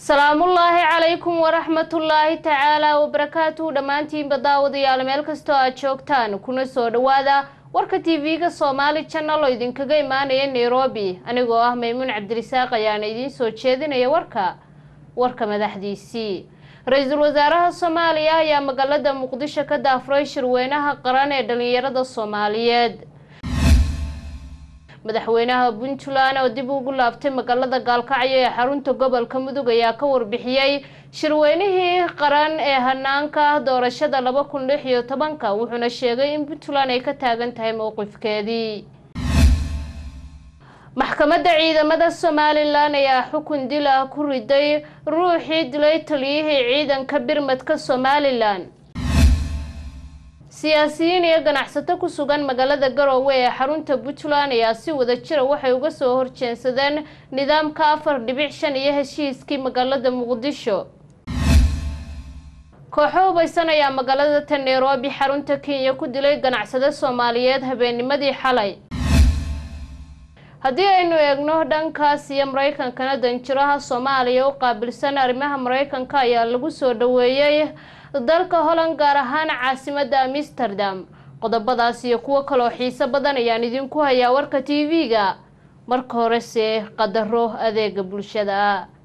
ullaahi calaykum waraxmatullaahi tacaalaa wabarakaatu dhammaantiinba daawadayaal meel kastoo aad joogtaan kuna soo dhowaada warka t v ga soomaali janal oo idinkaga imaanaya nairobi anigoo ah maymuun cabdirisaaq ayaana idiin soo jeedinaya warka warka madaxdiisii ra-iisul wasaaraha soomaaliya ayaa magaalada muqdisho ka daafuray shirweynaha qaran ee dhallinyarada soomaaliyeed madaxweynaha puntland oo dib ugu laabtay magaalada gaalkacyo ee xarunta gobolka mudug ayaa ka warbixiyey shirweynihii qaran ee hanaanka doorashada laba kun lix iyo tobanka wuxuuna sheegay in puntland ay ka taagan tahay mowqifkeedii maxkamadda ciidamada somalilan ayaa xukun dil ah ku riday ruuxii dilay taliyihii ciidanka birmadka somalilan siyaasiyiin iyo ganacsato ku sugan magaalada garoowe ee xarunta puntland ayaa si wada jira ah waxay uga soo horjeensadeen nidaamka afar dhibic shan iyo heshiiskii magaalada muqdisho kooxo hubaysan ayaa magaalada ta nairobi xarunta kenya ku dilay ganacsado soomaaliyeed habeennimadii xalay haddii aynu eegno dhankaas iyo maraykankana danjiraha soomaaliya u qaabilsan arrimaha maraykanka ayaa lagu soo dhaweeyey dalka holland gaar ahaan caasimada amsterdam qodobadaas iyo kuwo kaloo xiiso badan ayaan idinku hayaa warka t v-ga marka horese qadaro adeega bulshada